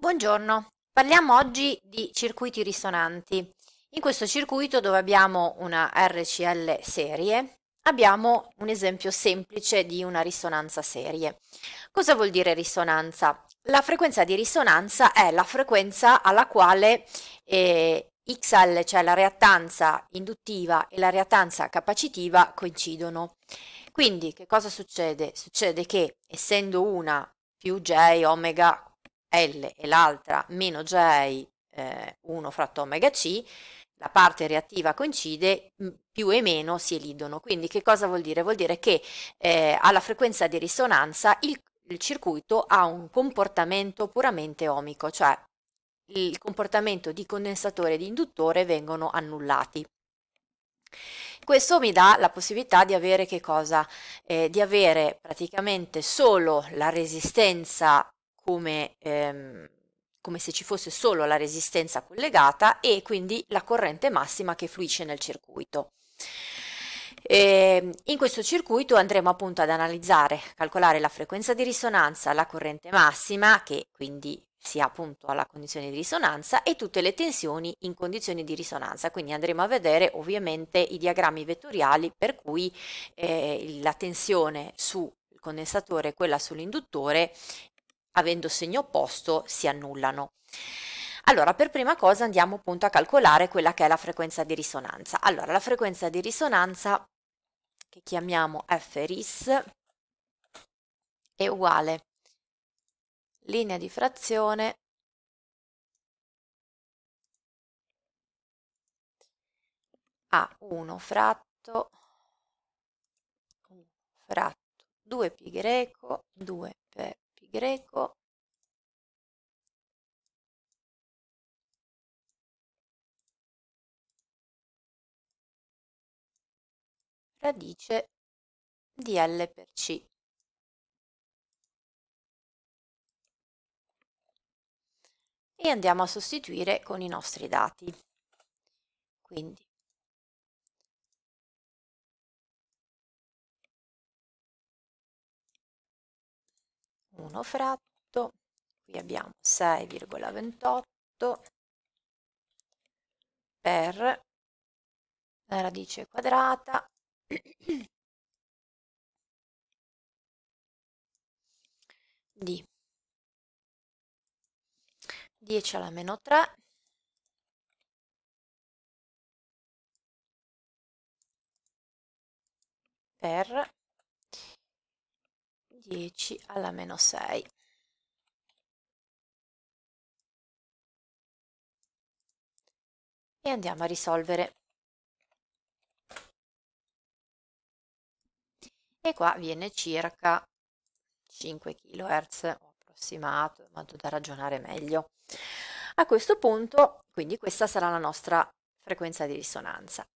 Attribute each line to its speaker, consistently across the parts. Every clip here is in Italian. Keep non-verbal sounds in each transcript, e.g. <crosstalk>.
Speaker 1: Buongiorno, parliamo oggi di circuiti risonanti. In questo circuito dove abbiamo una RCL serie abbiamo un esempio semplice di una risonanza serie. Cosa vuol dire risonanza? La frequenza di risonanza è la frequenza alla quale eh, XL, cioè la reattanza induttiva e la reattanza capacitiva coincidono. Quindi che cosa succede? Succede che essendo una più J omega l e l'altra meno J 1 eh, fratto omega C, la parte reattiva coincide, più e meno si elidono. Quindi che cosa vuol dire? Vuol dire che eh, alla frequenza di risonanza il, il, circuito ha un comportamento puramente omico, cioè il comportamento di condensatore e di induttore vengono annullati. Questo mi dà la possibilità di avere che cosa? Eh, di avere praticamente solo la resistenza come, ehm, come se ci fosse solo la resistenza collegata e quindi la corrente massima che fluisce nel circuito. E ehm, in questo circuito andremo appunto ad analizzare, calcolare la frequenza di risonanza, la corrente massima, che quindi sia appunto alla condizione di risonanza, e tutte le tensioni in condizioni di risonanza. Quindi andremo a vedere ovviamente i diagrammi vettoriali per cui eh, la tensione sul condensatore e quella sull'induttore avendo segno opposto, si annullano. Allora, per prima cosa andiamo appunto a calcolare quella che è la frequenza di risonanza. Allora, la frequenza di risonanza, che chiamiamo fris, è uguale linea di frazione a 1 fratto, fratto 2 pi greco 2 per greco radice di L per C. E andiamo a sostituire con i nostri dati. Quindi 1 fratto, qui abbiamo 6,28 per la radice quadrata <clears throat> di 10 alla meno 3 per 10 alla meno 6. E andiamo a risolvere. E qua viene circa 5 kHz, ho approssimato, in modo da ragionare meglio. A questo punto, quindi questa sarà la nostra frequenza di risonanza.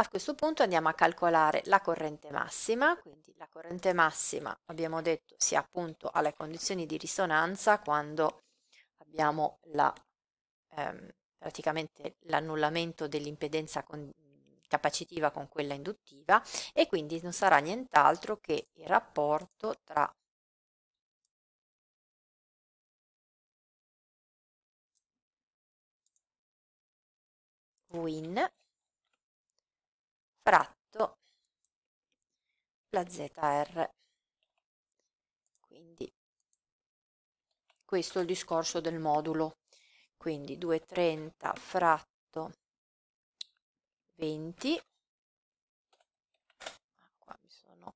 Speaker 1: A questo punto andiamo a calcolare la corrente massima, quindi la corrente massima abbiamo detto sia appunto alle condizioni di risonanza quando abbiamo la, ehm, praticamente l'annullamento dell'impedenza capacitiva con quella induttiva e quindi non sarà nient'altro che il rapporto tra Win fratto la zr. Quindi questo è il discorso del modulo. Quindi 230 fratto 20 ah, sono...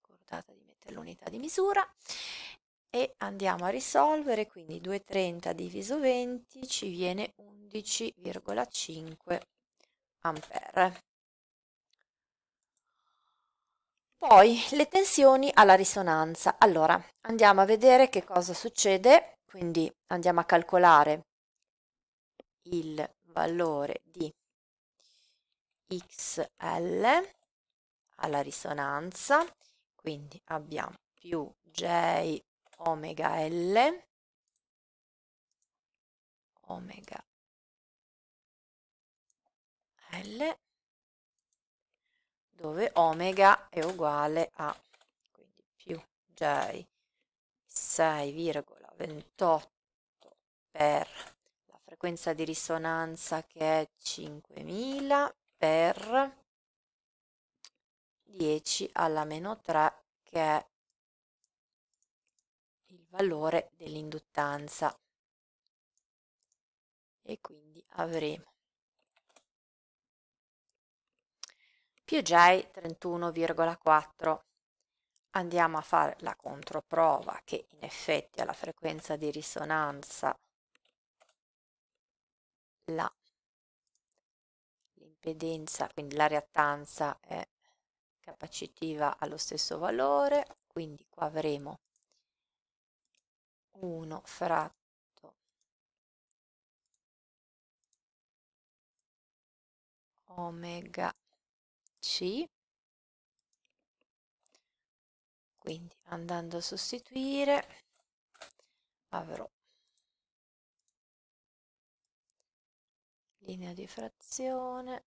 Speaker 1: Ricordata di mettere l'unità di misura e andiamo a risolvere, quindi 230 diviso 20 ci viene 11,5 ampere. Poi le tensioni alla risonanza. Allora, andiamo a vedere che cosa succede, quindi andiamo a calcolare il valore di xl alla risonanza, quindi abbiamo più j omega L, omega L, dove omega è uguale a quindi più J 6,28 per la frequenza di risonanza che è 5000 per 10 alla meno 3 che è valore dell'induttanza e quindi avremo più J 31,4 andiamo a fare la controprova che in effetti alla frequenza di risonanza la l'impedenza quindi la reattanza è capacitiva allo stesso valore quindi qua avremo 1 fratto omega c quindi andando a sostituire avrò linea di frazione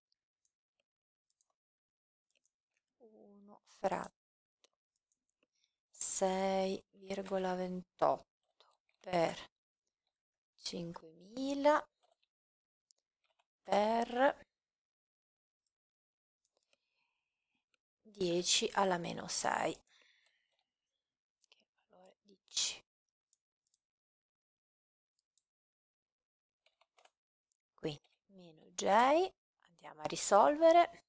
Speaker 1: 1 fratto 6,28 per 5000 per 10 alla meno 6 che valore 10 quindi meno j andiamo a risolvere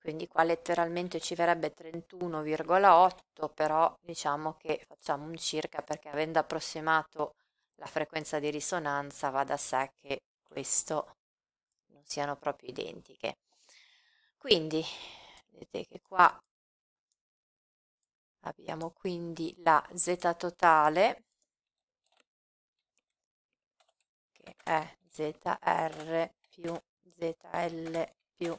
Speaker 1: quindi qua letteralmente ci verrebbe 31,8 però diciamo che facciamo un circa perché avendo approssimato la frequenza di risonanza va da sé che questo non siano proprio identiche quindi vedete che qua abbiamo quindi la z totale che è zr più zl più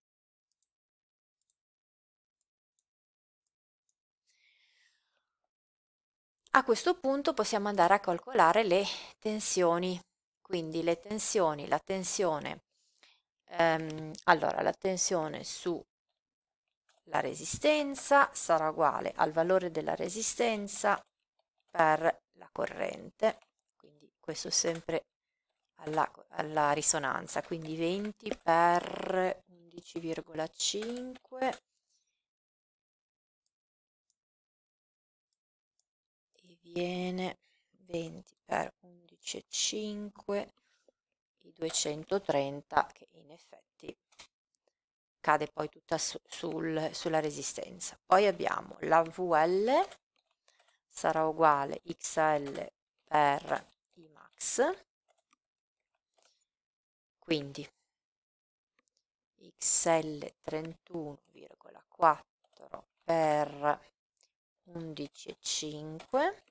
Speaker 1: A questo punto possiamo andare a calcolare le tensioni, quindi le tensioni, la tensione, ehm, allora la tensione su la resistenza sarà uguale al valore della resistenza per la corrente, quindi questo sempre alla, alla risonanza, quindi 20 per 11,5 viene 20 per 11,5 i 230 che in effetti cade poi tutta su, sul, sulla resistenza. Poi abbiamo la VL sarà uguale XL per I max, quindi XL 31,4 per 11,5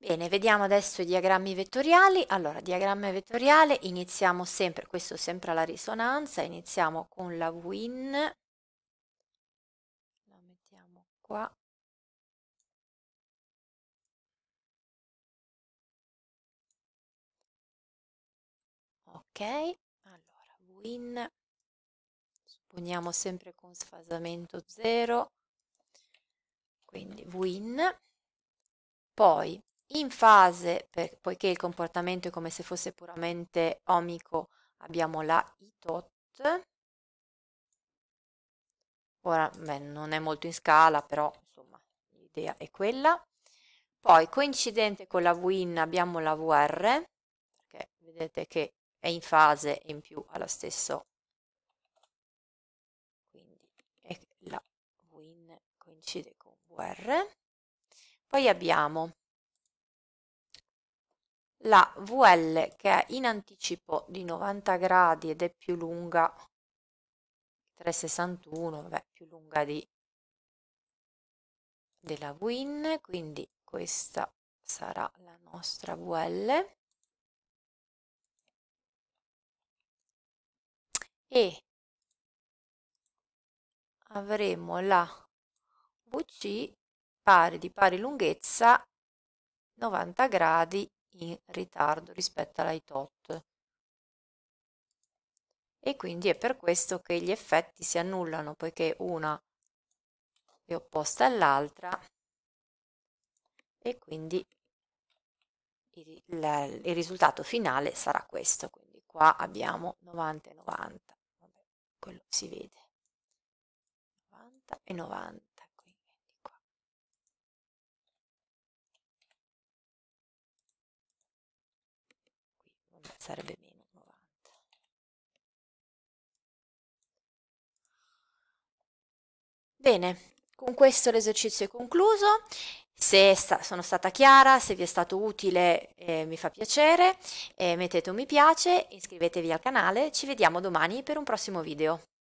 Speaker 1: Bene, vediamo adesso i diagrammi vettoriali. Allora, diagramma vettoriale, iniziamo sempre, questo sempre alla risonanza, iniziamo con la win, la mettiamo qua, ok, allora win, supponiamo sempre con sfasamento 0, quindi win, poi in fase, per, poiché il comportamento è come se fosse puramente omico, abbiamo la itot. Ora, beh, non è molto in scala, però insomma l'idea è quella. Poi coincidente con la win abbiamo la VR, perché vedete che è in fase e in più ha lo stesso. Quindi la win coincide con VR. Poi abbiamo la VL che è in anticipo di 90 gradi ed è più lunga 361, vabbè, più lunga di della Win, quindi questa sarà la nostra VL. E avremo la VC pari di pari lunghezza 90 gradi in ritardo rispetto all'itot e quindi è per questo che gli effetti si annullano poiché una è opposta all'altra e quindi il, il, il, risultato finale sarà questo quindi qua abbiamo 90 e 90 Vabbè, quello si vede 90 e 90
Speaker 2: sarebbe meno
Speaker 1: 90. Bene, con questo l'esercizio è concluso. Se sta, sono stata chiara, se vi è stato utile eh, mi fa piacere, eh, mettete un mi piace, iscrivetevi al canale, ci vediamo domani per un prossimo video.